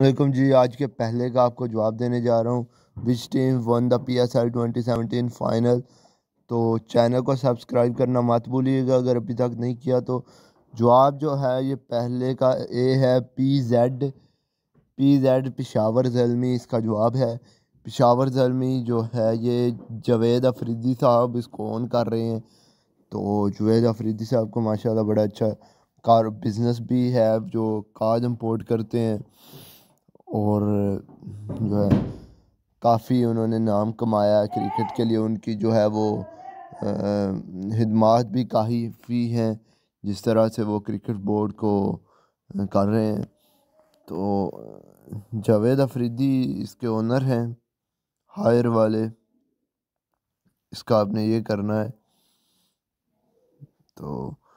वालेकुम जी आज के पहले का आपको जवाब देने जा रहा हूँ which team won the P S L twenty seventeen final तो चैनल को सब्सक्राइब करना मत भूलिएगा अगर अभी तक नहीं किया तो जवाब जो है ये पहले का ए है P Z P Z Peshawar Zalmi इसका जवाब है पिशावर जलमी जो है ये जवेद अफरीदी साहब इसको ऑन कर रहे हैं तो जवेद अफरीदी साहब को माशाल्लाह बड़ा अच्छा कार बिज़नेस भी है जो काज इम्पोर्ट करते हैं और जो है काफ़ी उन्होंने नाम कमाया क्रिकेट के लिए उनकी जो है वो खदमात भी काफ़ी हैं जिस तरह से वो क्रिकेट बोर्ड को कर रहे हैं तो जावेद अफरीदी इसके ओनर हैं हायर वाले इसका आपने ये करना है तो